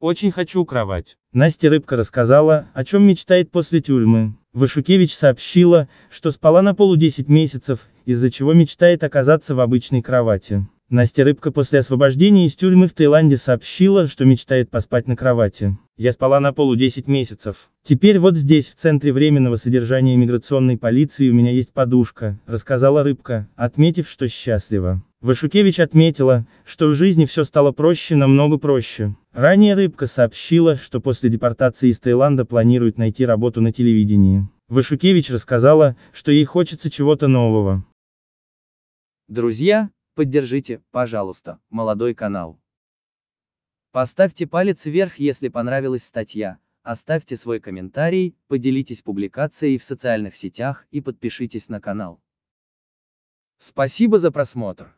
Очень хочу кровать. Настя Рыбка рассказала, о чем мечтает после тюрьмы. Вышукевич сообщила, что спала на полу 10 месяцев, из-за чего мечтает оказаться в обычной кровати. Настя Рыбка после освобождения из тюрьмы в Таиланде сообщила, что мечтает поспать на кровати. «Я спала на полу 10 месяцев. Теперь вот здесь, в центре временного содержания миграционной полиции у меня есть подушка», рассказала Рыбка, отметив, что счастлива. Вашукевич отметила, что в жизни все стало проще, намного проще. Ранее Рыбка сообщила, что после депортации из Таиланда планирует найти работу на телевидении. Вашукевич рассказала, что ей хочется чего-то нового. Друзья, Поддержите, пожалуйста, молодой канал. Поставьте палец вверх, если понравилась статья, оставьте свой комментарий, поделитесь публикацией в социальных сетях и подпишитесь на канал. Спасибо за просмотр.